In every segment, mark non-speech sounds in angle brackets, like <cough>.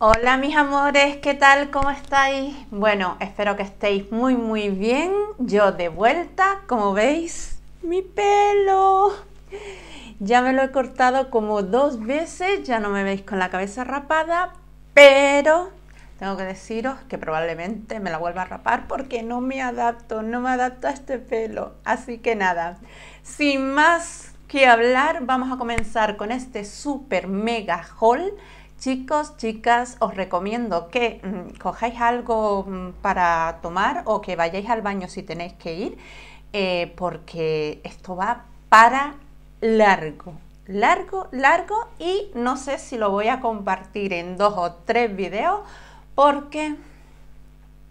Hola mis amores, ¿qué tal? ¿Cómo estáis? Bueno, espero que estéis muy muy bien. Yo de vuelta, como veis, mi pelo. Ya me lo he cortado como dos veces, ya no me veis con la cabeza rapada, pero tengo que deciros que probablemente me la vuelva a rapar porque no me adapto, no me adapto a este pelo. Así que nada, sin más que hablar, vamos a comenzar con este super mega haul Chicos, chicas, os recomiendo que mm, cojáis algo mm, para tomar o que vayáis al baño si tenéis que ir, eh, porque esto va para largo, largo, largo y no sé si lo voy a compartir en dos o tres videos porque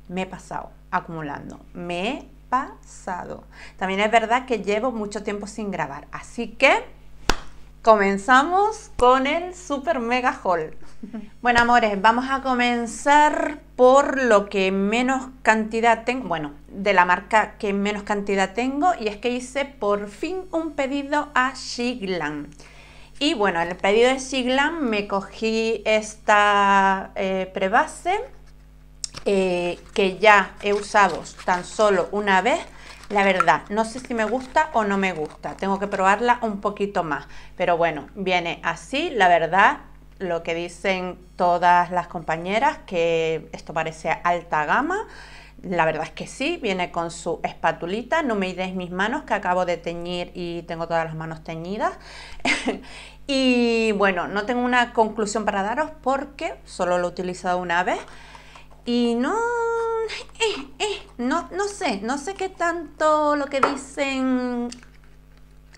me he pasado acumulando, me he pasado. También es verdad que llevo mucho tiempo sin grabar, así que comenzamos con el super mega haul. <laughs> Bueno, amores, vamos a comenzar por lo que menos cantidad tengo, bueno, de la marca que menos cantidad tengo, y es que hice por fin un pedido a Siglan Y bueno, el pedido de Siglan me cogí esta eh, prebase eh, que ya he usado tan solo una vez. La verdad, no sé si me gusta o no me gusta. Tengo que probarla un poquito más. Pero bueno, viene así. La verdad, lo que dicen todas las compañeras, que esto parece alta gama. La verdad es que sí, viene con su espatulita, no me ides mis manos que acabo de teñir y tengo todas las manos teñidas. <laughs> y bueno, no tengo una conclusión para daros porque solo lo he utilizado una vez y no, eh, eh, no, no sé, no sé qué tanto lo que dicen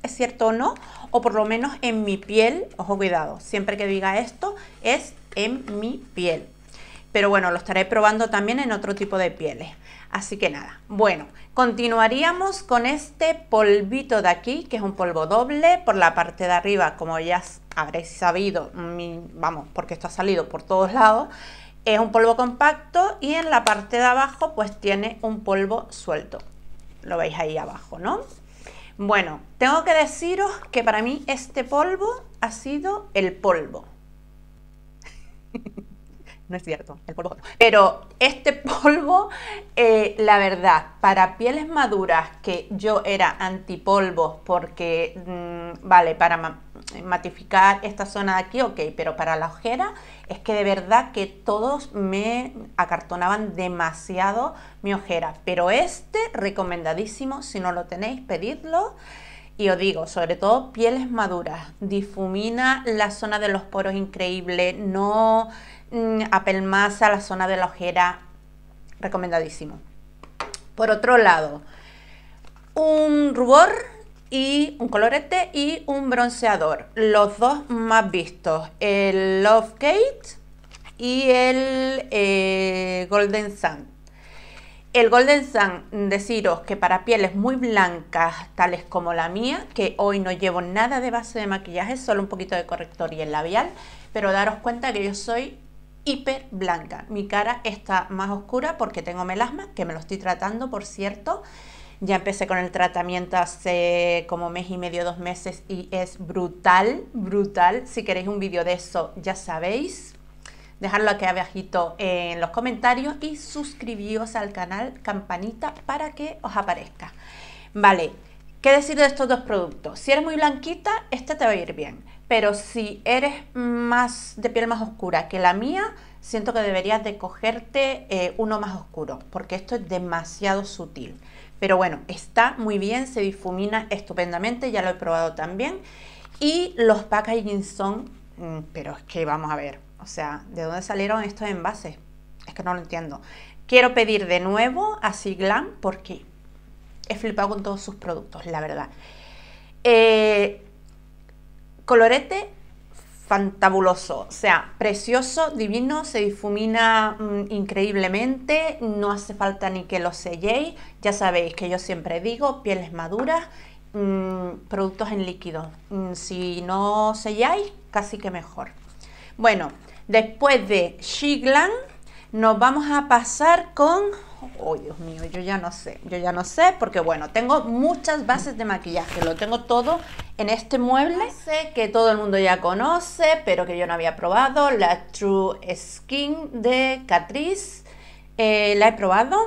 es cierto o no, o por lo menos en mi piel. Ojo, cuidado, siempre que diga esto es en mi piel. Pero bueno, lo estaré probando también en otro tipo de pieles. Así que nada, bueno, continuaríamos con este polvito de aquí, que es un polvo doble por la parte de arriba, como ya habréis sabido, vamos, porque esto ha salido por todos lados, es un polvo compacto y en la parte de abajo pues tiene un polvo suelto. Lo veis ahí abajo, ¿no? Bueno, tengo que deciros que para mí este polvo ha sido el polvo. No es cierto, el polvo Pero este <laughs> polvo, eh, la verdad, para pieles maduras, que yo era antipolvo porque, mm, vale, para matificar esta zona de aquí, ok, pero para la ojera es que de verdad que todos me acartonaban demasiado mi ojera. Pero este, recomendadísimo, si no lo tenéis, pedidlo. Y os digo, sobre todo pieles maduras, difumina la zona de los poros increíble, no Mm, a la zona de la ojera, recomendadísimo. Por otro lado, un rubor y un colorete y un bronceador. Los dos más vistos, el Love Kate y el eh, Golden Sun. El Golden Sun, deciros que para pieles muy blancas, tales como la mía, que hoy no llevo nada de base de maquillaje, solo un poquito de corrector y el labial, pero daros cuenta que yo soy hiper blanca. Mi cara está más oscura porque tengo melasma, que me lo estoy tratando, por cierto. Ya empecé con el tratamiento hace como mes y medio, dos meses y es brutal, brutal. Si queréis un vídeo de eso, ya sabéis. Dejadlo aquí abajito en los comentarios y suscribíos al canal, campanita, para que os aparezca. Vale, ¿qué decir de estos dos productos? Si eres muy blanquita, este te va a ir bien pero si eres más de piel más oscura que la mía, siento que deberías de cogerte eh, uno más oscuro, porque esto es demasiado sutil. Pero bueno, está muy bien, se difumina estupendamente, ya lo he probado también. Y los packaging son, mm, pero es que vamos a ver, o sea, ¿de dónde salieron estos envases? Es que no lo entiendo. Quiero pedir de nuevo a Siglam porque he flipado con todos sus productos, la verdad. Eh, colorete fantabuloso, o sea, precioso, divino, se difumina mm, increíblemente, no hace falta ni que lo selléis, ya sabéis que yo siempre digo pieles maduras, mm, productos en líquido, mm, si no selláis, casi que mejor. Bueno, después de Shiglan, nos vamos a pasar con oh Dios mío, yo ya no sé, yo ya no sé, porque bueno, tengo muchas bases de maquillaje, lo tengo todo en este mueble, sé que todo el mundo ya conoce, pero que yo no había probado, la True Skin de Catrice, eh, la he probado,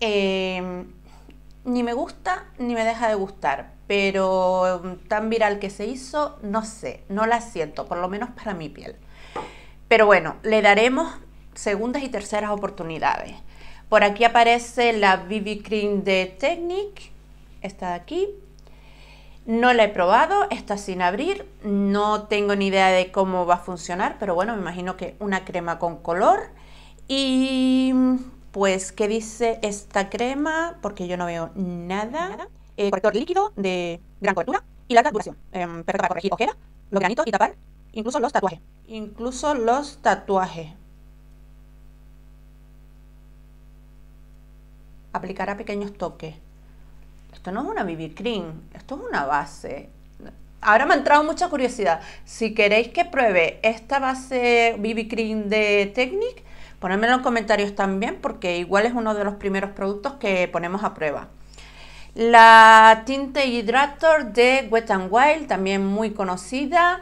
em, ni me gusta ni me deja de gustar, pero em, tan viral que se hizo, no sé, no la siento, por lo menos para mi piel. Pero bueno, le daremos segundas y terceras oportunidades. Por aquí aparece la BB Cream de Technic, esta de aquí. No la he probado, está sin abrir, no tengo ni idea de cómo va a funcionar, pero bueno, me imagino que una crema con color. Y pues, ¿qué dice esta crema? Porque yo no veo nada. Eh, corrector líquido de gran cobertura y larga duración. Eh, para corregir ojeras, los granitos y tapar incluso los tatuajes. Incluso los tatuajes. aplicar a pequeños toques. Esto no es una BB cream, esto es una base. Ahora me ha entrado mucha curiosidad. Si queréis que pruebe esta base BB cream de Technic, ponedmelo en los comentarios también porque igual es uno de los primeros productos que ponemos a prueba. La tinte Hydrator de Wet n Wild, también muy conocida.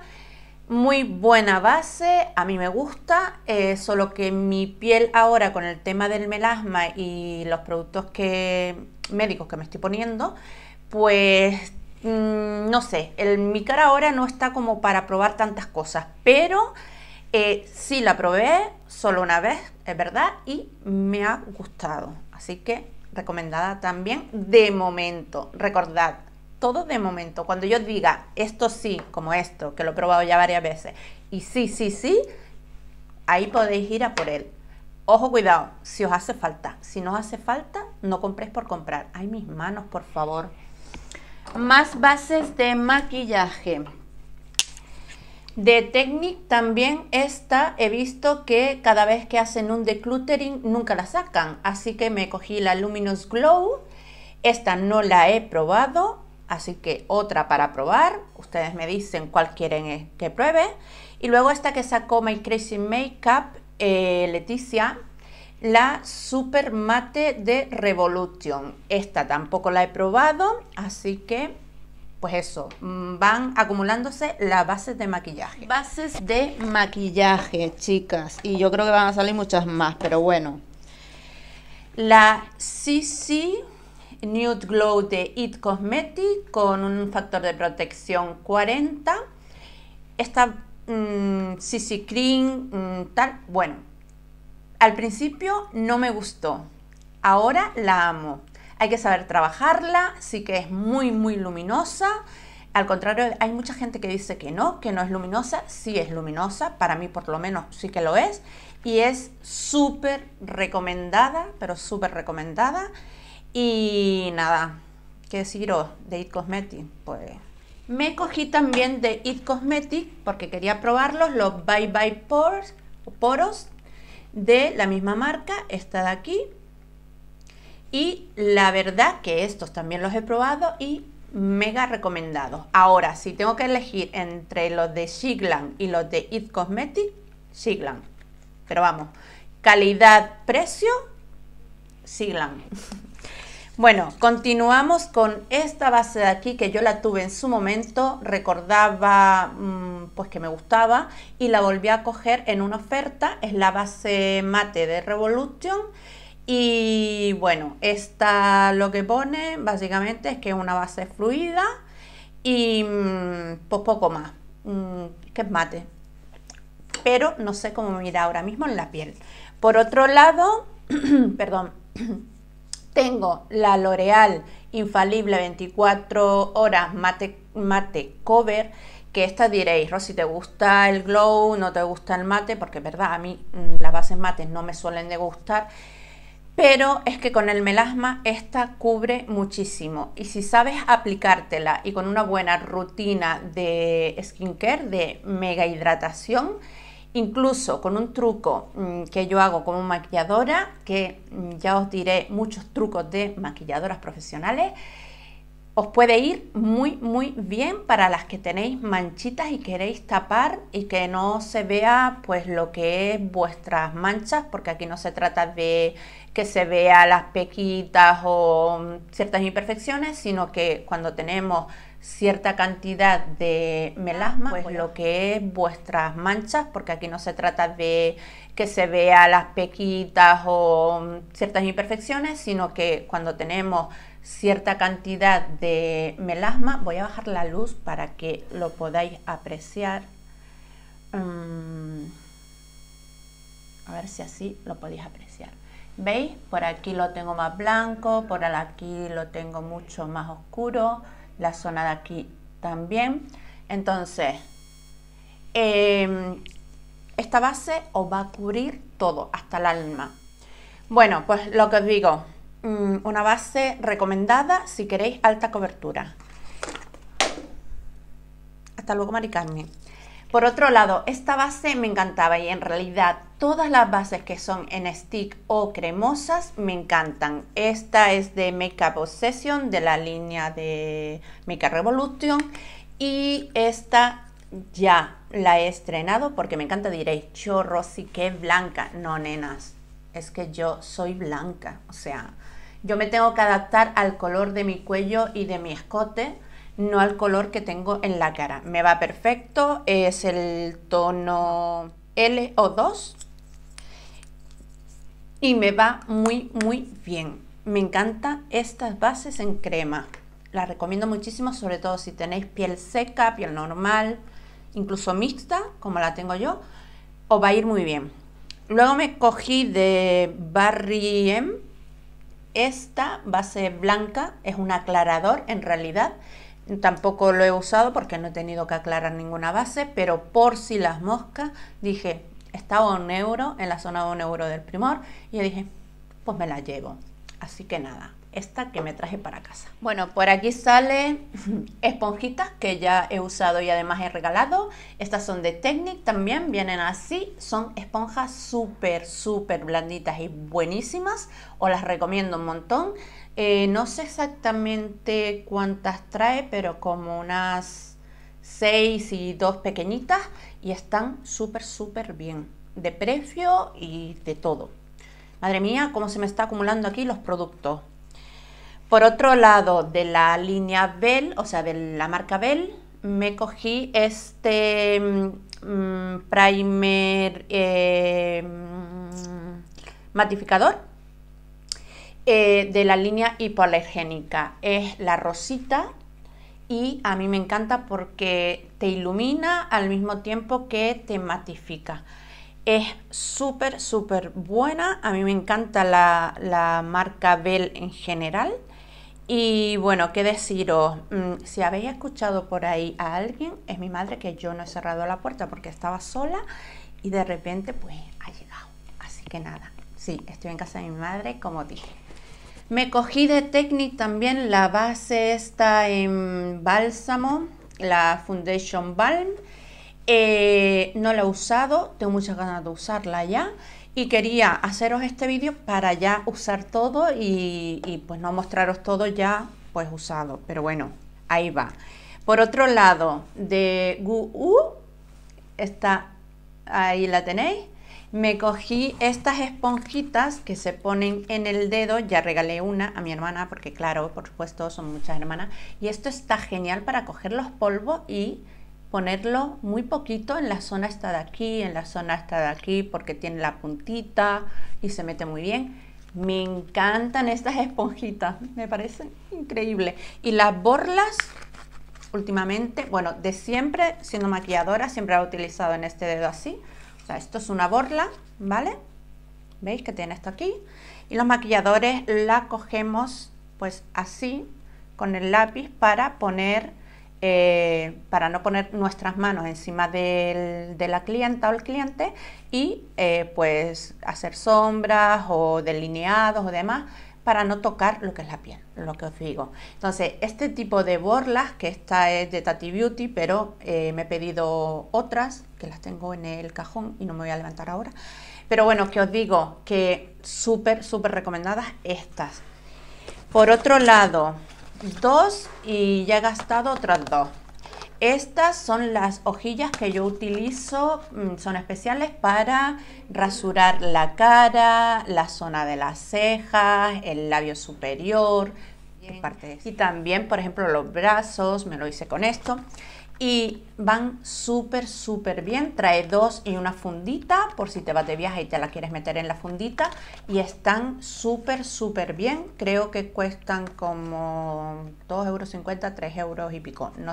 Muy buena base, a mí me gusta, eh, solo que mi piel ahora con el tema del melasma y los productos que, médicos que me estoy poniendo, pues mm, no sé, el, mi cara ahora no está como para probar tantas cosas, pero eh, sí la probé solo una vez, es verdad, y me ha gustado. Así que recomendada también de momento. Recordad, todo de momento. Cuando yo diga esto sí, como esto, que lo he probado ya varias veces, y sí, sí, sí, ahí podéis ir a por él. Ojo, cuidado, si os hace falta. Si no os hace falta, no compréis por comprar. Ay, mis manos, por favor. Más bases de maquillaje. De Technic también esta he visto que cada vez que hacen un decluttering nunca la sacan. Así que me cogí la Luminous Glow. Esta no la he probado Así que otra para probar. Ustedes me dicen cuál quieren que pruebe. Y luego esta que sacó My Crazy Makeup, eh, Leticia, la Super Mate de Revolution. Esta tampoco la he probado, así que pues eso, mm, van acumulándose las bases de maquillaje. Bases de maquillaje, chicas. Y yo creo que van a salir muchas más, pero bueno. La CC... Nude Glow de It Cosmetic con un factor de protección 40. Esta CC mm, Cream, mm, tal. Bueno, al principio no me gustó. Ahora la amo. Hay que saber trabajarla, sí que es muy, muy luminosa. Al contrario, hay mucha gente que dice que no, que no es luminosa. Sí es luminosa, para mí por lo menos sí que lo es. Y es súper recomendada, pero súper recomendada. Y nada, ¿qué deciros de It Cosmetics? Pues me cogí también de It Cosmetics porque quería probarlos, los Bye Bye Pores, Poros de la misma marca, esta de aquí. Y la verdad que estos también los he probado y mega recomendados. Ahora, si tengo que elegir entre los de Shiglan y los de It Cosmetics, Shiglan. Pero vamos, calidad, precio, Shiglan. <laughs> Bueno, continuamos con esta base de aquí que yo la tuve en su momento, recordaba mm, pues que me gustaba y la volví a coger en una oferta, es la base mate de Revolution y bueno, esta lo que pone básicamente es que es una base fluida y mm, pues poco más, mm, que es mate, pero no sé cómo mira ahora mismo en la piel. Por otro lado, <clears throat> perdón, tengo la L'Oreal Infalible 24 horas mate, mate cover que esta diréis, Rosy, ¿te gusta el glow? ¿No te gusta el mate? Porque verdad, a mí mm, las bases mates no me suelen de gustar. Pero es que con el melasma esta cubre muchísimo. Y si sabes aplicártela y con una buena rutina de skincare, de mega hidratación, Incluso con un truco mm, que yo hago como maquilladora, que mm, ya os diré muchos trucos de maquilladoras profesionales, os puede ir muy muy bien para las que tenéis manchitas y queréis tapar y que no se vea pues lo que es vuestras manchas, porque aquí no se trata de que se vea las pequitas o mm, ciertas imperfecciones, sino que cuando tenemos cierta cantidad de melasma, pues, pues lo que es vuestras manchas, porque aquí no se trata de que se vea las pequitas o mm, ciertas imperfecciones, sino que cuando tenemos cierta cantidad de melasma, voy a bajar la luz para que lo podáis apreciar. Mm, a ver si así lo podéis apreciar. ¿Veis? Por aquí lo tengo más blanco, por aquí lo tengo mucho más oscuro, la zona de aquí también. Entonces, em, esta base os va a cubrir todo, hasta el alma. Bueno, pues lo que os digo, mm, una base recomendada si queréis alta cobertura. Hasta luego, Mari Por otro lado, esta base me encantaba y en realidad Todas las bases que son en stick o cremosas me encantan. Esta es de Makeup Obsession de la línea de Makeup Revolution y esta ya la he estrenado porque me encanta. Diréis, chorro, sí que blanca. No, nenas, es que yo soy blanca. O sea, yo me tengo que adaptar al color de mi cuello y de mi escote, no al color que tengo en la cara. Me va perfecto, es el tono LO2 y me va muy, muy bien. Me encanta estas bases en crema. Las recomiendo muchísimo, sobre todo si tenéis piel seca, piel normal, incluso mixta, como la tengo yo, os va a ir muy bien. Luego me cogí de Barry M esta base blanca, es un aclarador en realidad. Tampoco lo he usado porque no he tenido que aclarar ninguna base, pero por si las moscas dije, estaba un euro en la zona de un euro del primor y dije, pues me la llevo. Así que nada, esta que me traje para casa. Bueno, por aquí sale <laughs> esponjitas que ya he usado y además he regalado. Estas son de Technic también, vienen así. Son esponjas súper, súper blanditas y buenísimas. Os las recomiendo un montón. Eh, no sé exactamente cuántas trae, pero como unas seis y dos pequeñitas y están súper, súper bien, de precio y de todo. Madre mía, cómo se me está acumulando aquí los productos. Por otro lado, de la línea Bell, o sea, de la marca Bell, me cogí este mm, mm, primer eh, mm, matificador eh, de la línea hipoalergénica. Es la rosita y a mí me encanta porque te ilumina al mismo tiempo que te matifica. Es súper, súper buena. A mí me encanta la, marca Bell en general. Y bueno, qué deciros, mm, si habéis escuchado por ahí a alguien, es mi madre que yo no he cerrado la puerta porque estaba sola y de repente pues ha llegado. Así que nada, sí, estoy en casa de mi madre como dije. Me cogí de Technic también, la base esta en bálsamo, la Foundation Balm. Eh, no la he usado, tengo muchas ganas de usarla ya y quería haceros este vídeo para ya usar todo y, pues no mostraros todo ya pues usado, pero bueno, ahí va. Por otro lado, de GUU, está ahí la tenéis, me cogí estas esponjitas que se ponen en el dedo, ya regalé una a mi hermana porque claro, por supuesto, son muchas hermanas, y esto está genial para coger los polvos y ponerlo muy poquito en la zona esta de aquí, en la zona esta de aquí, porque tiene la puntita y se mete muy bien. Me encantan estas esponjitas, me parecen increíbles Y las borlas, últimamente, bueno, de siempre, siendo maquilladora, siempre ha he utilizado en este dedo así, esto es una borla, ¿vale? ¿Veis que tiene esto aquí? Y los maquilladores la cogemos pues así con el lápiz para poner, eh, para no poner nuestras manos encima de la clienta o el cliente y eh, pues hacer sombras o delineados o demás para no tocar lo que es la piel, lo que os digo. Entonces, este tipo de borlas, que esta es de Tati Beauty, pero eh, me he pedido otras, que las tengo en el cajón y no me voy a levantar ahora. Pero bueno, que os digo que súper, súper recomendadas estas. Por otro lado, dos y ya he gastado otras dos. Estas son las hojillas que yo utilizo, mm, son especiales para rasurar la cara, la zona de las cejas, el labio superior, Parte y también, por ejemplo, los brazos, me lo hice con esto y van súper, súper bien. Trae dos y una fundita por si te vas de viaje y te la quieres meter en la fundita. Y están súper, súper bien. Creo que cuestan como 2,50 euros, 3 euros y pico. No,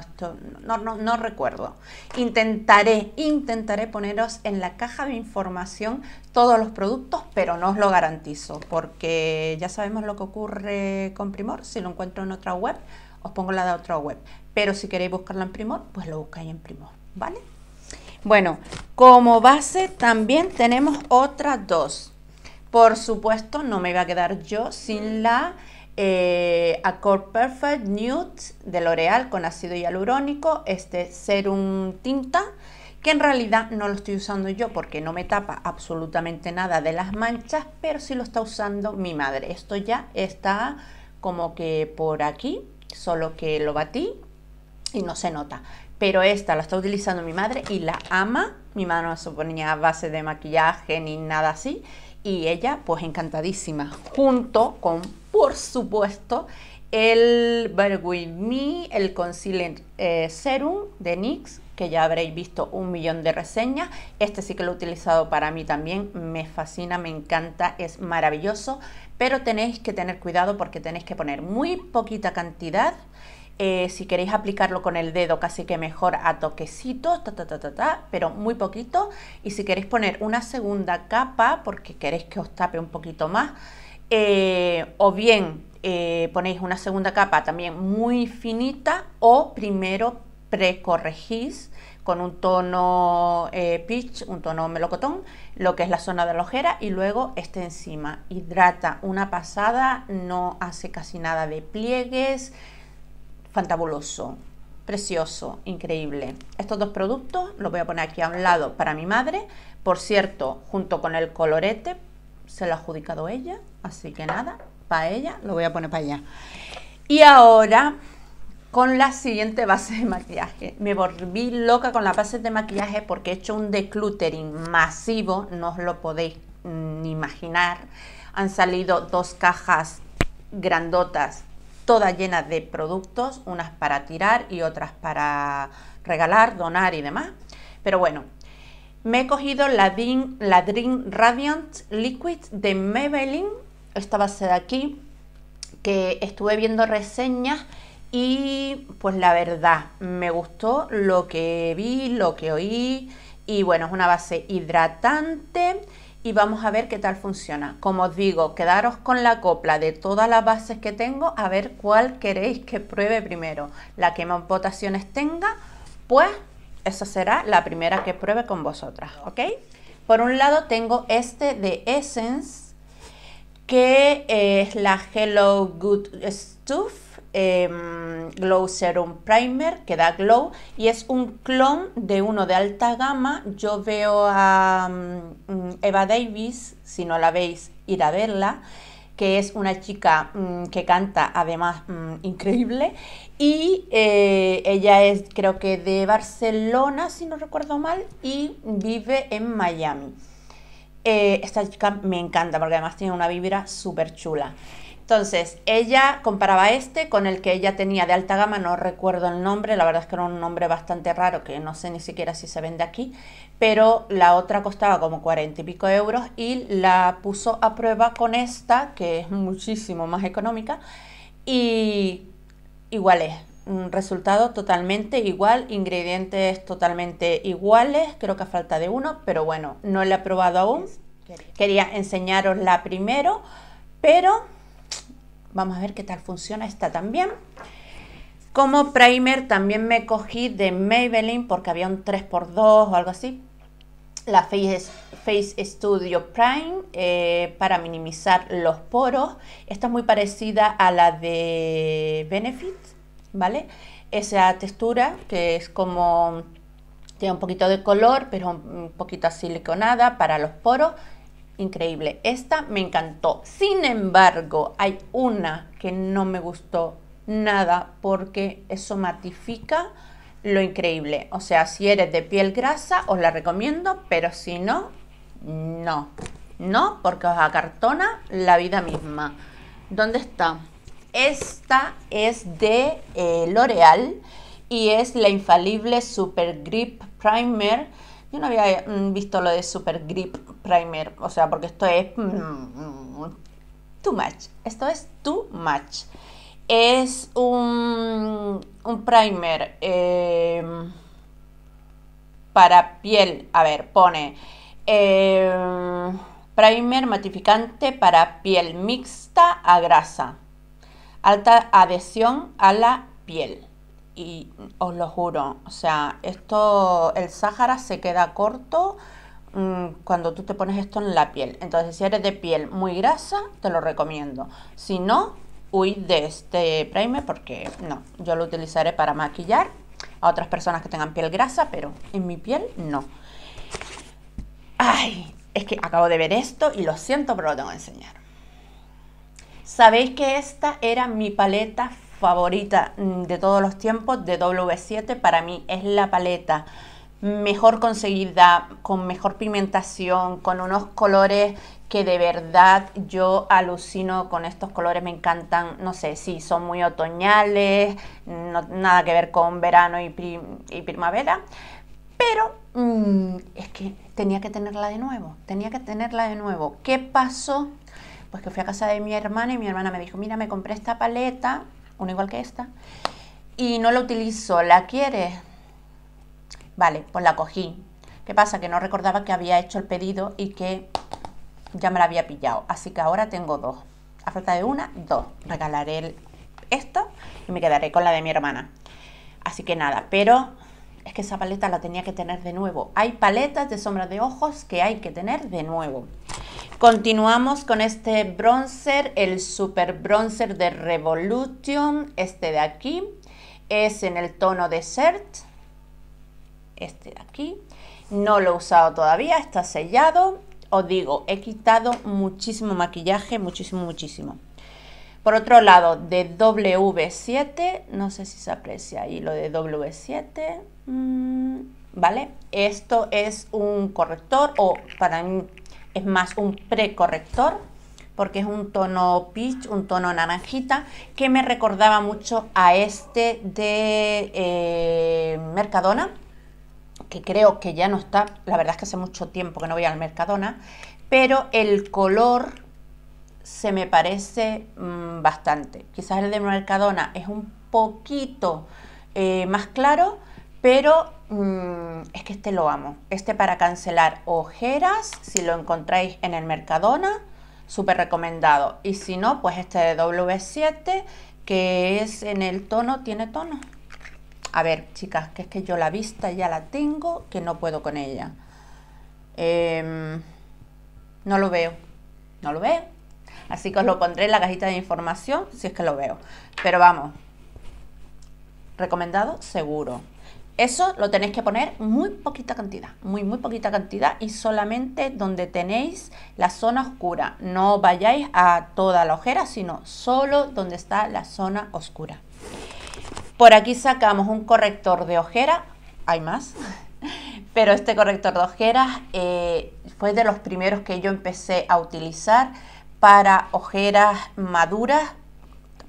no, no, no recuerdo. Intentaré, intentaré poneros en la caja de información todos los productos, pero no os lo garantizo porque ya sabemos lo que ocurre con Primor. Si lo encuentro en otra web, os pongo la de otra web. Pero si queréis buscarla en Primor, pues lo buscáis en Primor, ¿vale? Bueno, como base también tenemos otras dos. Por supuesto, no me iba a quedar yo sin la eh, Accord Perfect Nude de L'Oreal con ácido hialurónico, este serum tinta, que en realidad no lo estoy usando yo porque no me tapa absolutamente nada de las manchas, pero sí lo está usando mi madre. Esto ya está como que por aquí, solo que lo batí y no se nota. Pero esta la está utilizando mi madre y la ama. Mi mano no se base de maquillaje ni nada así. Y ella, pues encantadísima. Junto con, por supuesto, el With Me, el Concealer eh, Serum de NYX, que ya habréis visto un millón de reseñas. Este sí que lo he utilizado para mí también, me fascina, me encanta, es maravilloso, pero tenéis que tener cuidado porque tenéis que poner muy poquita cantidad eh, si queréis aplicarlo con el dedo, casi que mejor a toquecitos, ta, pero muy poquito. Y si queréis poner una segunda capa, porque queréis que os tape un poquito más, eh, o bien eh, ponéis una segunda capa también muy finita, o primero precorregís con un tono peach, un tono melocotón, lo que es la zona de la ojera y luego este encima. Hidrata una pasada, no hace casi nada de pliegues, fantabuloso, precioso, increíble. Estos dos productos los voy a poner aquí a un lado para mi madre. Por cierto, junto con el colorete se lo ha adjudicado ella, así que nada, para ella lo voy a poner para allá. Y ahora con la siguiente base de maquillaje. Me volví loca con las bases de maquillaje porque he hecho un decluttering masivo, no os lo podéis ni imaginar. Han salido dos cajas grandotas todas llenas de productos, unas para tirar y otras para regalar, donar y demás. Pero bueno, me he cogido la, Dream, Radiant Liquid de Maybelline, esta base de aquí, que estuve viendo reseñas y pues la verdad me gustó lo que vi, lo que oí y bueno, es una base hidratante y vamos a ver qué tal funciona. Como os digo, quedaros con la copla de todas las bases que tengo a ver cuál queréis que pruebe primero. La que más votaciones tenga, pues esa será la primera que pruebe con vosotras, ¿ok? Por un lado tengo este de Essence, que es la Hello Good Stuff Em, glow Serum Primer, que da glow, y es un clon de uno de alta gama. Yo veo a mm, Eva Davis, si no la veis, ir a verla que es una chica mm, que canta además mm, increíble y eh, ella es creo que de Barcelona si no recuerdo mal y vive en Miami. Eh, esta chica me encanta porque además tiene una vibra súper chula. Entonces, ella comparaba este con el que ella tenía de alta gama, no recuerdo el nombre, la verdad es que era un nombre bastante raro, que no sé ni siquiera si se vende aquí, pero la otra costaba como 40 y pico euros y la puso a prueba con esta, que es muchísimo más económica, y igual es, un resultado totalmente igual, ingredientes totalmente iguales, creo que a falta de uno, pero bueno, no la he probado aún, quería enseñaros la primero, pero Vamos a ver qué tal funciona esta también. Como primer también me cogí de Maybelline porque había un 3x2 o algo así. La Face, Face Studio Prime eh, para minimizar los poros. Esta es muy parecida a la de Benefit, ¿vale? Esa textura que es como... Tiene un poquito de color, pero un poquito siliconada para los poros increíble. Esta me encantó. Sin embargo, hay una que no me gustó nada porque eso matifica lo increíble. O sea, si eres de piel grasa, os la recomiendo, pero si no, no. No, porque os acartona la vida misma. ¿Dónde está? Esta es de eh, L'Oreal y es la infalible Super Grip Primer. Yo no había mm, visto lo de Super Grip primer, o sea, porque esto es mm, mm, too much, esto es too much. Es un, un primer em, para piel, a ver, pone em, primer matificante para piel mixta a grasa, alta adhesión a la piel y os lo juro, o sea, esto, el Sahara se queda corto Mm, cuando tú te pones esto en la piel. Entonces, si eres de piel muy grasa, te lo recomiendo. Si no, huy de este primer porque no, yo lo utilizaré para maquillar a otras personas que tengan piel grasa, pero en mi piel no. Ay, es que acabo de ver esto y lo siento, pero lo tengo que enseñar. Sabéis que esta era mi paleta favorita mm, de todos los tiempos de W7. Para mí es la paleta mejor conseguida, con mejor pigmentación, con unos colores que de verdad yo alucino con estos colores, me encantan, no sé, si son muy otoñales, nada que ver con verano y, primavera, pero mm, es que tenía que tenerla de nuevo, tenía que tenerla de nuevo. ¿Qué pasó? Pues que fui a casa de mi hermana y mi hermana me dijo, mira, me compré esta paleta, una igual que esta, y no la utilizo, ¿la quieres? Vale, pues la cogí. ¿Qué pasa? Que no recordaba que había hecho el pedido y que ya me la había pillado. Así que ahora tengo dos. A falta de una, dos. Regalaré esto y me quedaré con la de mi hermana. Así que nada, pero es que esa paleta la tenía que tener de nuevo. Hay paletas de sombra de ojos que hay que tener de nuevo. Continuamos con este bronzer, el super bronzer de Revolution, este de aquí. Es en el tono Desert este de aquí. No lo he usado todavía, está sellado. Os digo, he quitado muchísimo maquillaje, muchísimo, muchísimo. Por otro lado, de W7, no sé si se aprecia ahí lo de W7, mm, ¿vale? Esto es un corrector o para mí es más un precorrector porque es un tono peach, un tono naranjita, que me recordaba mucho a este de eh, Mercadona, que creo que ya no está, la verdad es que hace mucho tiempo que no voy al Mercadona, pero el color se me parece mm, bastante. Quizás el de Mercadona es un poquito eh, más claro, pero mm, es que este lo amo. Este para cancelar ojeras, si lo encontráis en el Mercadona, súper recomendado. Y si no, pues este de W7, que es en el tono, tiene tono a ver, chicas, que es que yo la vista ya la tengo, que no puedo con ella. Em, no lo veo, no lo veo. Así que os lo pondré en la cajita de información si es que lo veo. Pero vamos, recomendado seguro. Eso lo tenéis que poner muy poquita cantidad, muy, muy poquita cantidad y solamente donde tenéis la zona oscura. No vayáis a toda la ojera, sino solo donde está la zona oscura. Por aquí sacamos un corrector de ojera, hay más, <laughs> pero este corrector de ojeras eh, fue de los primeros que yo empecé a utilizar para ojeras maduras,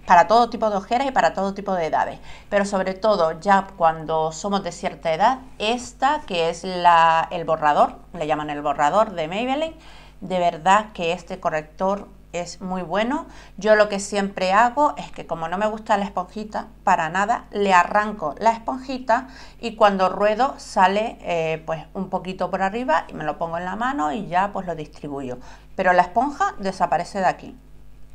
para todo tipo de ojeras y para todo tipo de edades. Pero sobre todo ya cuando somos de cierta edad, esta que es el borrador, le llaman el borrador de Maybelline, de verdad que este corrector es muy bueno. Yo lo que siempre hago es que como no me gusta la esponjita para nada, le arranco la esponjita y cuando ruedo sale eh, pues un poquito por arriba y me lo pongo en la mano y ya pues lo distribuyo. Pero la esponja desaparece de aquí.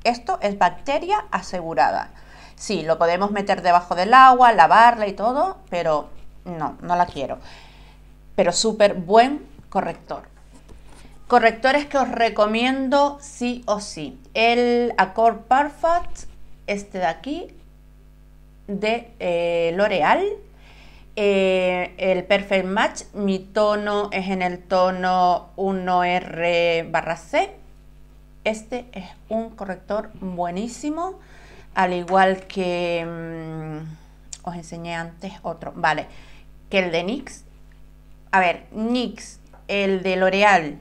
Esto es bacteria asegurada. Sí, lo podemos meter debajo del agua, lavarla y todo, pero no, no la quiero. Pero súper buen corrector correctores que os recomiendo sí o sí. El Accord Perfect, este de aquí, de eh, L'Oreal. Eh, el Perfect Match, mi tono es en el tono 1R barra C. Este es un corrector buenísimo, al igual que mm, os enseñé antes otro, vale, que el de NYX. A ver, NYX, el de L'Oreal,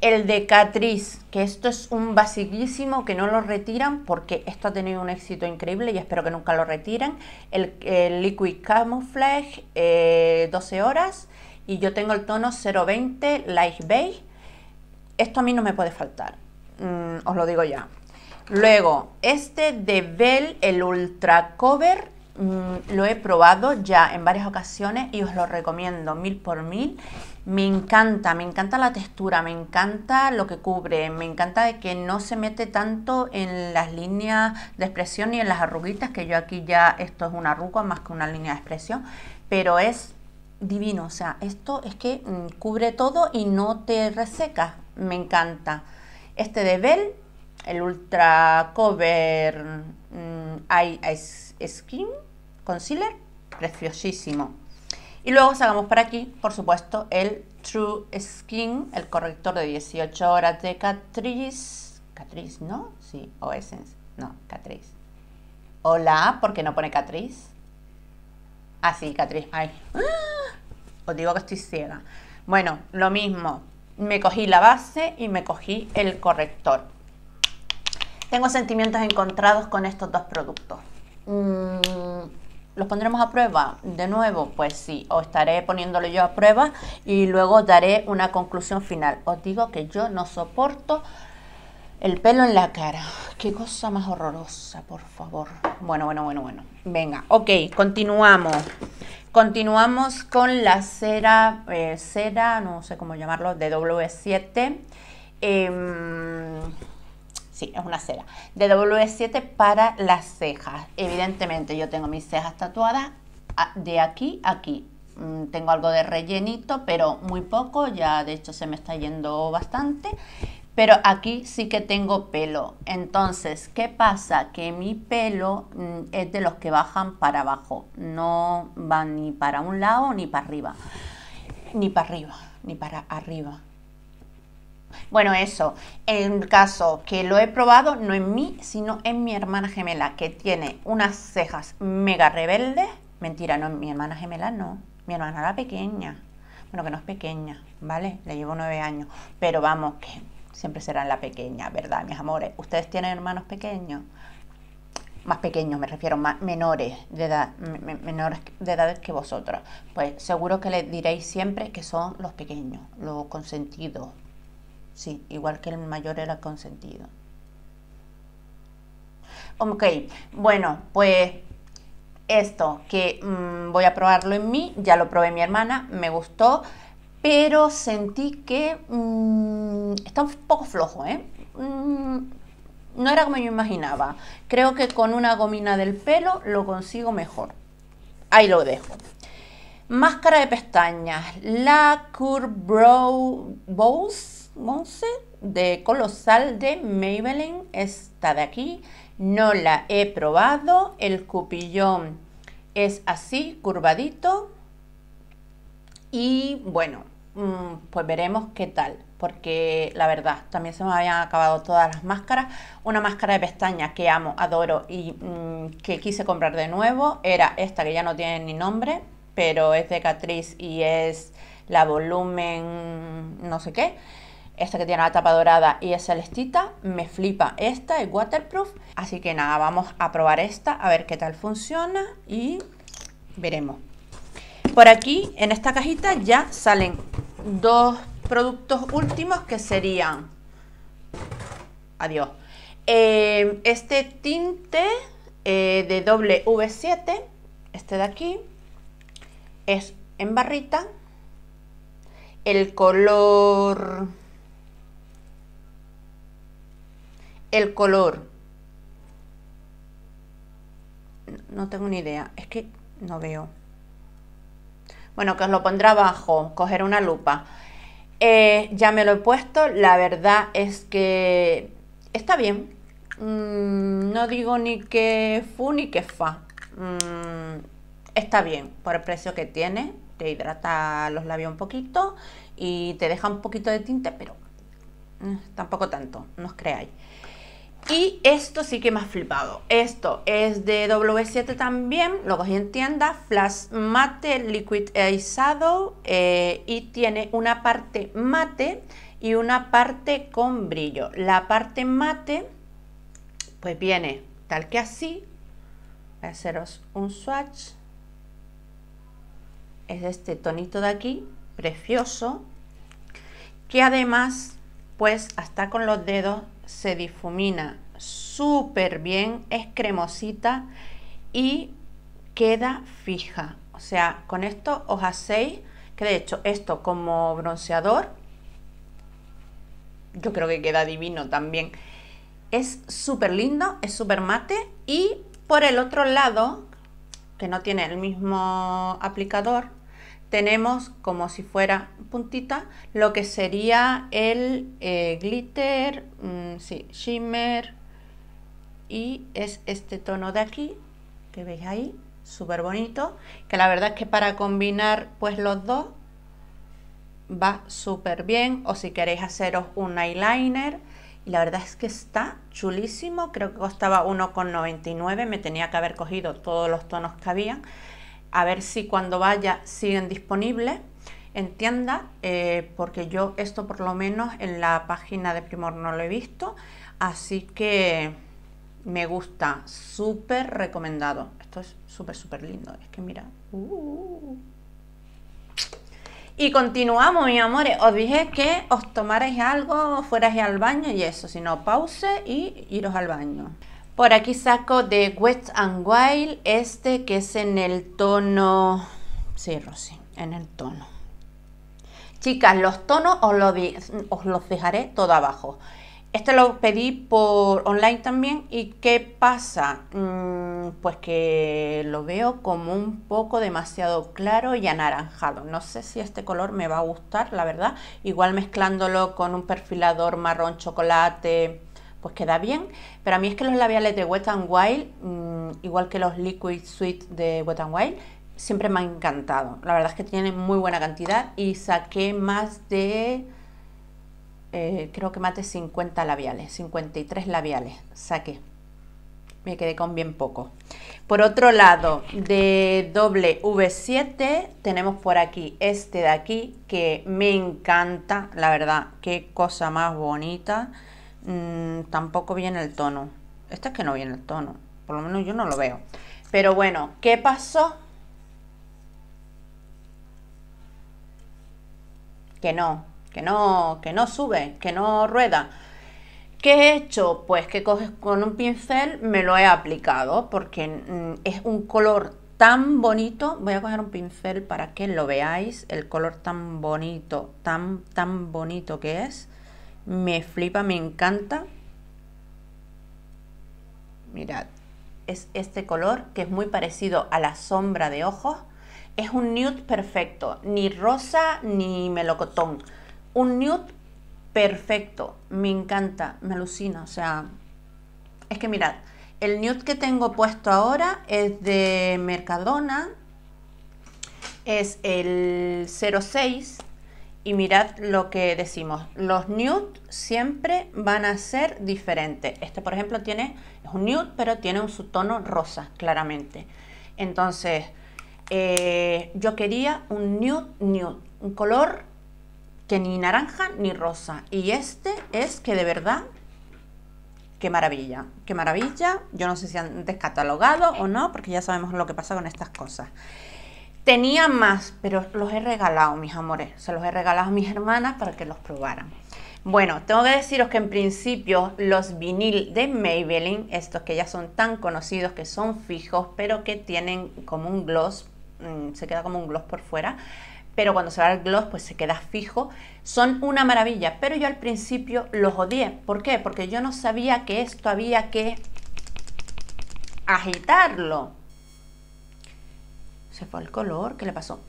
el de Catrice que esto es un basiquísimo que no lo retiran porque esto ha tenido un éxito increíble y espero que nunca lo retiren. El, Liquid Camouflage, 12 eh, horas. Y yo tengo el tono 020 Light Beige. Esto a mí no me puede faltar, mm, os lo digo ya. Luego, este de Bell, el Ultra Cover, mm, lo he probado ya en varias ocasiones y os lo recomiendo mil por mil. Me encanta, me encanta la textura, me encanta lo que cubre, me encanta de que no se mete tanto en las líneas de expresión y en las arruguitas, que yo aquí ya esto es una arruga más que una línea de expresión, pero es divino, o sea, esto es que mm, cubre todo y no te reseca, me encanta. Este de Bell, el Ultra Cover mm, Skin Concealer, preciosísimo. Y luego sacamos para aquí, por supuesto, el True Skin, el corrector de 18 horas de Catrice. Catrice, ¿no? Sí, o Essence. No, Catrice. Hola, ¿por qué no pone Catrice? Ah, sí, Catrice. Ay. ¡Ah! Os digo que estoy ciega. Bueno, lo mismo. Me cogí la base y me cogí el corrector. Tengo sentimientos encontrados con estos dos productos. Mmm... ¿Los pondremos a prueba? De nuevo, pues sí, os estaré poniéndolo yo a prueba y luego daré una conclusión final. Os digo que yo no soporto el pelo en la cara. Qué cosa más horrorosa, por favor. Bueno, bueno, bueno, bueno. Venga, ok, continuamos. Continuamos con la cera, eh, cera, no sé cómo llamarlo, de W7. Sí, es una cera. De W7 para las cejas. Evidentemente yo tengo mis cejas tatuadas de aquí a aquí. Mm, tengo algo de rellenito, pero muy poco. Ya de hecho se me está yendo bastante. Pero aquí sí que tengo pelo. Entonces, ¿qué pasa? Que mi pelo mm, es de los que bajan para abajo. No van ni para un lado ni para arriba. Ni para arriba, ni para arriba. Bueno, eso, en caso que lo he probado, no en mí, sino en mi hermana gemela, que tiene unas cejas mega rebeldes. Mentira, no, mi hermana gemela no, mi hermana la pequeña. Bueno, que no es pequeña, ¿vale? Le llevo nueve años, pero vamos, que siempre será la pequeña, ¿verdad, mis amores? ¿Ustedes tienen hermanos pequeños? Más pequeños, me refiero, más menores de edad, menores de edad que vosotros. Pues seguro que les diréis siempre que son los pequeños, los consentidos, Sí, igual que el mayor era consentido. Ok, bueno, pues esto que mm, voy a probarlo en mí, ya lo probé mi hermana, me gustó, pero sentí que mm, está un poco flojo, ¿eh? Mm, no era como yo imaginaba. Creo que con una gomina del pelo lo consigo mejor. Ahí lo dejo. Máscara de pestañas, la Curve Brow Bows 11 de Colosal de Maybelline, esta de aquí. No la he probado. El cupillón es así, curvadito. Y bueno, mm, pues veremos qué tal. Porque la verdad, también se me habían acabado todas las máscaras. Una máscara de pestañas que amo, adoro y mm, que quise comprar de nuevo era esta que ya no tiene ni nombre, pero es de Catrice y es la volumen no sé qué. Esta que tiene la tapa dorada y es celestita, me flipa. Esta es waterproof, así que nada, vamos a probar esta, a ver qué tal funciona y veremos. Por aquí, en esta cajita, ya salen dos productos últimos que serían... Adiós. Eh, este tinte eh, de W V7, este de aquí, es en barrita. El color El color. No tengo ni idea. Es que no veo. Bueno, que os lo pondrá abajo. Coger una lupa. Eh, ya me lo he puesto. La verdad es que está bien. Mm, no digo ni que fu ni que fa. Mm, está bien por el precio que tiene. Te hidrata los labios un poquito y te deja un poquito de tinte, pero mm, tampoco tanto, no os creáis. Y esto sí que me ha flipado. Esto es de W7 también, lo cogí en tienda, Flash mate Liquid eh, y tiene una parte mate y una parte con brillo. La parte mate pues viene tal que así. Voy a haceros un swatch. Es este tonito de aquí, precioso, que además pues hasta con los dedos se difumina súper bien, es cremosita y queda fija. O sea, con esto os hacéis, que de hecho esto como bronceador, yo creo que queda divino también. Es súper lindo, es súper mate y por el otro lado, que no tiene el mismo aplicador, tenemos como si fuera puntita lo que sería el eh, glitter, mm, sí, shimmer y es este tono de aquí que veis ahí, súper bonito, que la verdad es que para combinar pues los dos va súper bien o si queréis haceros un eyeliner y la verdad es que está chulísimo, creo que costaba 1,99, me tenía que haber cogido todos los tonos que habían a ver si cuando vaya siguen disponibles entienda, eh, porque yo esto por lo menos en la página de Primor no lo he visto, así que me gusta, súper recomendado. Esto es súper, súper lindo, es que mira. Uh. Y continuamos, mis amores. Os dije que os tomarais algo, fuerais al baño y eso, si no, pause y iros al baño. Por aquí saco de West and Wild este que es en el tono... Sí, Rosy, en el tono. Chicas, los tonos os, os los dejaré todo abajo. Este lo pedí por online también y ¿qué pasa? Mm, pues que lo veo como un poco demasiado claro y anaranjado. No sé si este color me va a gustar, la verdad. Igual mezclándolo con un perfilador marrón chocolate pues queda bien. Pero a mí es que los labiales de Wet n Wild, mm, igual que los Liquid Sweet de Wet n Wild, siempre me han encantado. La verdad es que tienen muy buena cantidad y saqué más de, eh, creo que más de 50 labiales, 53 labiales saqué. Me quedé con bien poco. Por otro lado, de w 7 tenemos por aquí este de aquí que me encanta, la verdad, qué cosa más bonita. Mm, tampoco viene el tono. Este es que no viene el tono, por lo menos yo no lo veo. Pero bueno, ¿qué pasó? Que no, que no, que no sube, que no rueda. ¿Qué he hecho? Pues que coges con un pincel, me lo he aplicado porque mm, es un color tan bonito. Voy a coger un pincel para que lo veáis, el color tan bonito, tan, tan bonito que es me flipa, me encanta. Mirad, es este color que es muy parecido a la sombra de ojos. Es un nude perfecto, ni rosa ni melocotón. Un nude perfecto, me encanta, me alucina, o sea, es que mirad, el nude que tengo puesto ahora es de Mercadona, es el 06, y mirad lo que decimos. Los nude siempre van a ser diferentes. Este, por ejemplo, tiene, es un nude, pero tiene un subtono rosa, claramente. Entonces, eh, yo quería un nude, nude, un color que ni naranja ni rosa. Y este es que de verdad, qué maravilla, qué maravilla. Yo no sé si han descatalogado o no, porque ya sabemos lo que pasa con estas cosas. Tenía más, pero los he regalado, mis amores. Se los he regalado a mis hermanas para que los probaran. Bueno, tengo que deciros que en principio los vinil de Maybelline, estos que ya son tan conocidos, que son fijos, pero que tienen como un gloss, mm, se queda como un gloss por fuera, pero cuando se va el gloss pues se queda fijo, son una maravilla, pero yo al principio los odié. ¿Por qué? Porque yo no sabía que esto había que agitarlo se fue el color, ¿qué le pasó?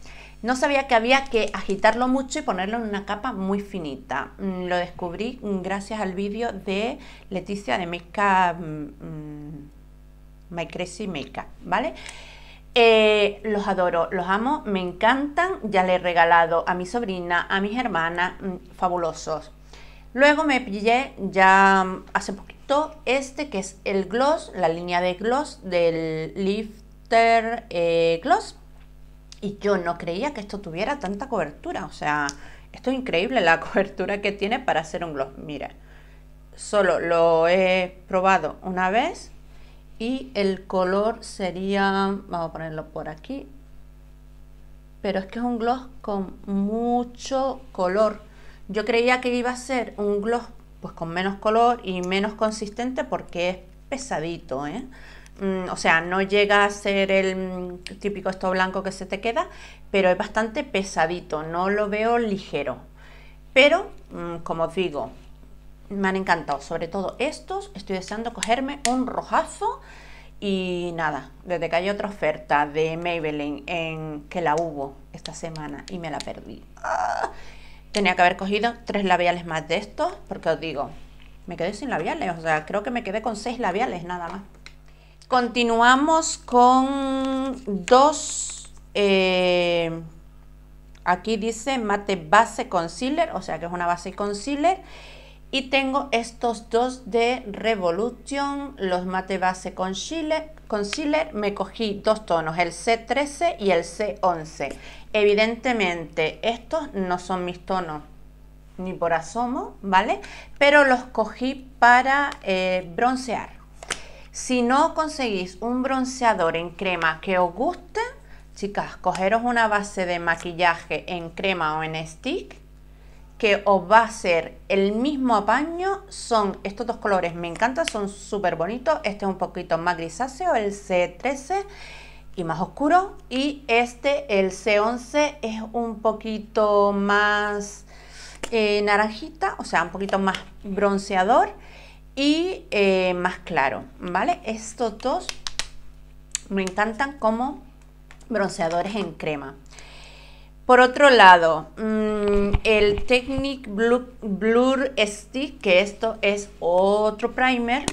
No sabía que había que agitarlo mucho y ponerlo en una capa muy finita. Mm, lo descubrí gracias al vídeo de Leticia de Makeup, mm, mm, My Crazy Makeup, ¿vale? Eh, los adoro, los amo, me encantan, ya le he regalado a mi sobrina, a mis hermanas, fabulosos. Luego me pillé ya hace poquito este que es el gloss, la línea de gloss del Lifter eh, Gloss y yo no creía que esto tuviera tanta cobertura. O sea, esto es increíble la <laughs> cobertura que tiene para hacer un gloss. Mira, solo lo he probado una vez y el color sería, vamos a ponerlo por aquí, pero es que es un gloss con mucho color. Yo creía que iba a ser un gloss pues con menos color y menos consistente porque es pesadito, ¿eh? Mm, o sea, no llega a ser el mm, típico esto blanco que se te queda, pero es bastante pesadito, no lo veo ligero. Pero, mm, como os digo, me han encantado, sobre todo estos, estoy deseando cogerme un rojazo y nada, desde que hay otra oferta de Maybelline en que la hubo esta semana y me la perdí. Ah, tenía que haber cogido tres labiales más de estos, porque os digo, me quedé sin labiales, o sea, creo que me quedé con seis labiales nada más. Continuamos con dos, eh, aquí dice mate base concealer, o sea que es una base concealer. Y tengo estos dos de Revolution, los mate base concealer, Me cogí dos tonos, el C13 y el C11. Evidentemente estos no son mis tonos ni por asomo, ¿vale? Pero los cogí para eh, broncear. Si no conseguís un bronceador en crema que os guste, chicas, cogeros una base de maquillaje en crema o en stick que os va a hacer el mismo apaño. Son estos dos colores, me encantan, son súper bonitos. Este es un poquito más grisáceo, el C13 y más oscuro. Y este, el C11, es un poquito más eh, naranjita, o sea, un poquito más bronceador y eh, más claro, ¿vale? Estos dos me encantan como bronceadores en crema. Por otro lado, mm, el Technic Blur, Stick, que esto es otro primer,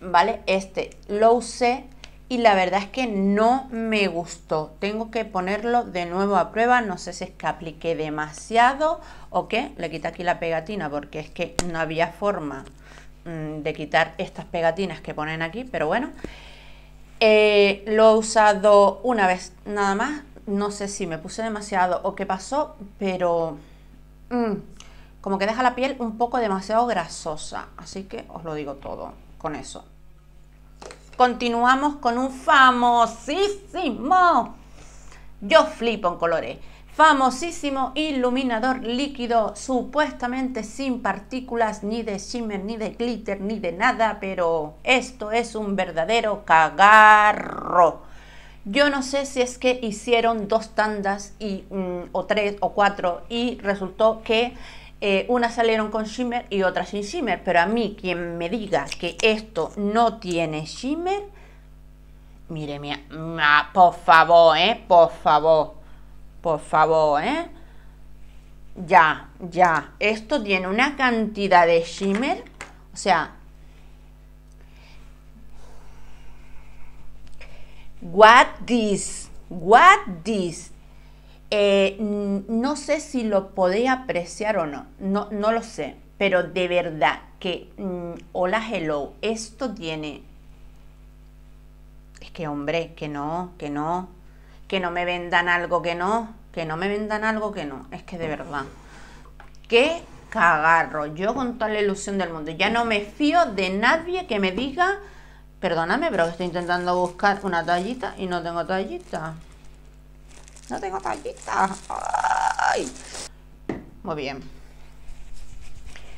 ¿vale? Este lo usé y la verdad es que no me gustó. Tengo que ponerlo de nuevo a prueba. No sé si es que apliqué demasiado o qué. Le quita aquí la pegatina porque es que no había forma Mm, de quitar estas pegatinas que ponen aquí, pero bueno. Eh, lo he usado una vez nada más. No sé si me puse demasiado o qué pasó, pero mm, como que deja la piel un poco demasiado grasosa. Así que os lo digo todo con eso. Continuamos con un famosísimo. Yo flipo en colores famosísimo iluminador líquido, supuestamente sin partículas, ni de shimmer, ni de glitter, ni de nada, pero esto es un verdadero cagarro. Yo no sé si es que hicieron dos tandas y, mm, o tres o cuatro y resultó que eh, unas salieron con shimmer y otras sin shimmer, pero a mí quien me diga que esto no tiene shimmer, mire, mía, ah, por favor, eh, por favor. Por favor, ¿eh? Ya, ya. Esto tiene una cantidad de shimmer. O sea, what this, what this. Eh, no sé si lo podéis apreciar o no, no, no lo sé, pero de verdad que, mm, hola, hello, esto tiene, es que hombre, que no, que no, que no me vendan algo que no, que no me vendan algo que no. Es que de verdad, qué cagarro. Yo con toda la ilusión del mundo, ya no me fío de nadie que me diga, perdóname, pero estoy intentando buscar una tallita y no tengo tallita. No tengo tallita. Muy bien.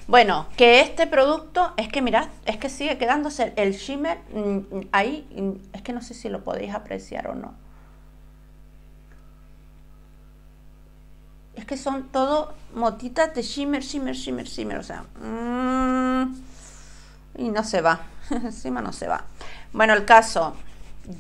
Bueno, que este producto, es que mirad, es que sigue quedándose el shimmer mm, mm, ahí, mm, es que no sé si lo podéis apreciar o no. es que son todo motitas de shimmer, shimmer, shimmer, shimmer. O sea, mm, y no se va. <laughs> Encima no se va. Bueno, el caso,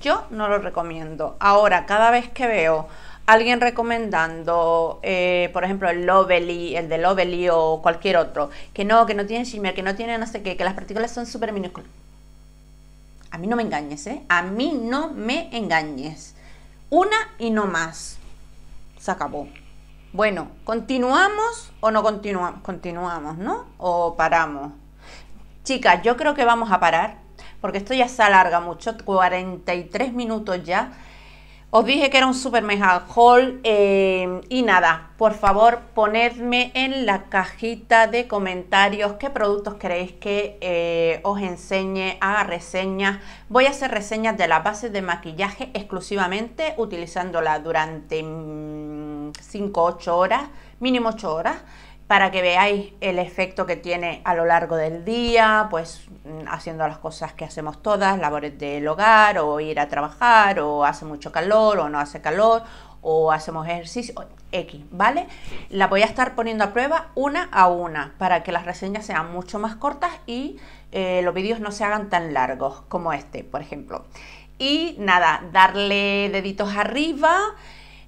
yo no lo recomiendo. Ahora, cada vez que veo alguien recomendando, eh, por ejemplo, el Lovely, el de Lovely o cualquier otro, que no, que no tiene shimmer, que no tiene no sé qué, que las partículas son súper minúsculas. A mí no me engañes, ¿eh? A mí no me engañes. Una y no más. Se acabó. Bueno, ¿continuamos o no continuamos? Continuamos, ¿no? ¿O paramos? Chicas, yo creo que vamos a parar, porque esto ya se alarga mucho, 43 minutos ya. Os dije que era un super mega haul eh, y nada, por favor ponedme en la cajita de comentarios qué productos queréis que eh, os enseñe, haga reseñas. Voy a hacer reseñas de las bases de maquillaje exclusivamente utilizándola durante... Mm, 5, 8 horas, mínimo 8 horas, para que veáis el efecto que tiene a lo largo del día, pues mm, haciendo las cosas que hacemos todas, labores del hogar o ir a trabajar o hace mucho calor o no hace calor o hacemos ejercicio X, ¿vale? La voy a estar poniendo a prueba una a una para que las reseñas sean mucho más cortas y eh, los vídeos no se hagan tan largos como este, por ejemplo. Y nada, darle deditos arriba,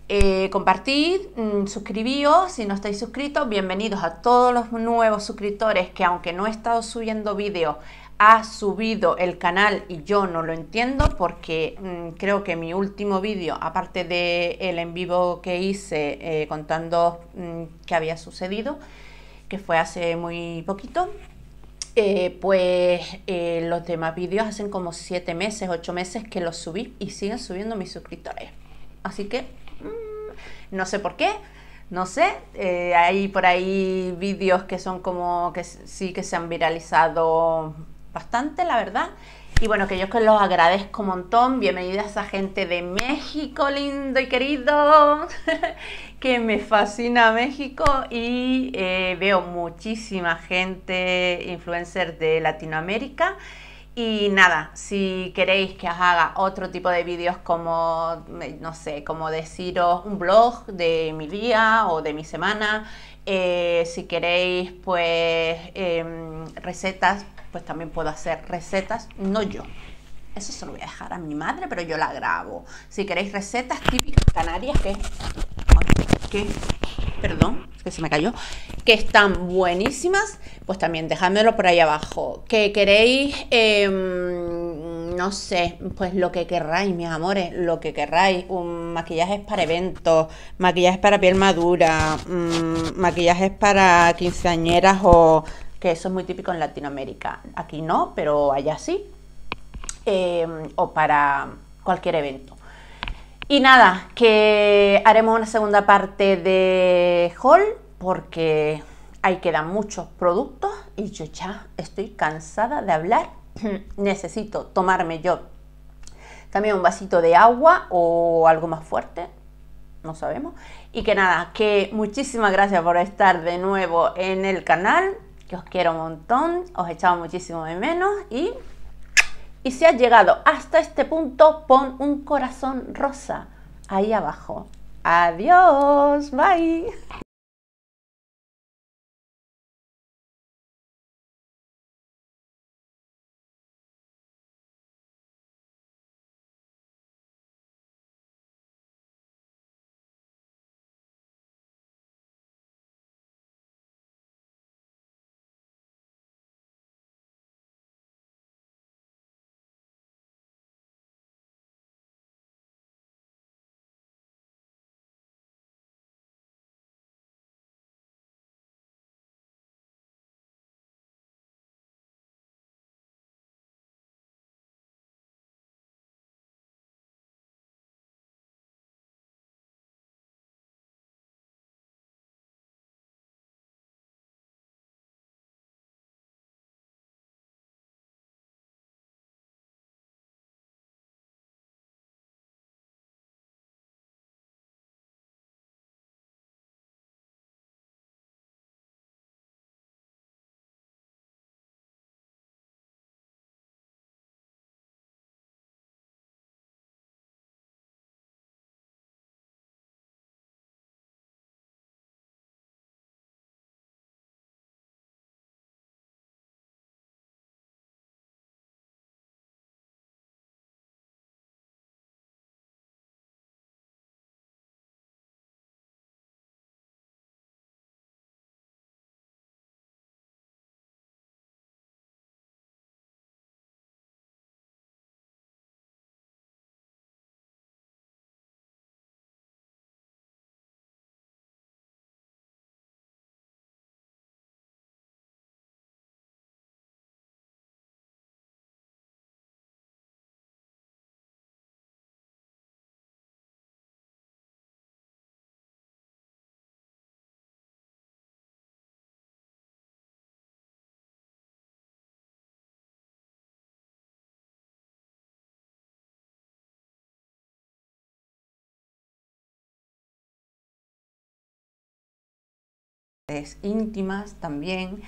eh, compartid, mm, suscribíos si no estáis suscritos. Bienvenidos a todos los nuevos suscriptores que aunque no he estado subiendo vídeos, ha subido el canal y yo no lo entiendo porque mm, creo que mi último vídeo, aparte del el en vivo que hice eh, contando mm, qué había sucedido, que fue hace muy poquito, eh, pues eh, los demás vídeos hacen como 7 meses, 8 meses que los subí y siguen subiendo mis suscriptores. Así que no sé por qué, no sé, eh, hay por ahí vídeos que son como que sí que se han viralizado bastante, la verdad. Y bueno, que yo que los agradezco un montón. Bienvenidas a gente de México, lindo y querido, <laughs> que me fascina México y eh, veo muchísima gente influencer de Latinoamérica y nada, si queréis que os haga otro tipo de vídeos como, no sé, como deciros un blog de mi día o de mi semana, eh, si queréis pues em, recetas, pues también puedo hacer recetas, no yo. Eso se lo voy a dejar a mi madre, pero yo la grabo. Si queréis recetas típicas canarias, que... ¿Qué? perdón, que se me cayó, que están buenísimas, pues también dejádmelo por ahí abajo. Que queréis, em, no sé, pues lo que querráis, mis amores, lo que querráis. Un maquillajes para eventos, maquillajes para piel madura, mm, maquillajes para quinceañeras o que eso es muy típico en Latinoamérica. Aquí no, pero allá sí. Em, o para cualquier evento. Y nada, que haremos una segunda parte de haul porque ahí quedan muchos productos y yo ya estoy cansada de hablar. <clears throat> Necesito tomarme yo también un vasito de agua o algo más fuerte, no sabemos. Y que nada, que muchísimas gracias por estar de nuevo en el canal, que os quiero un montón, os echaba muchísimo de menos y y si has llegado hasta este punto, pon un corazón rosa ahí abajo. Adiós, bye. íntimas también.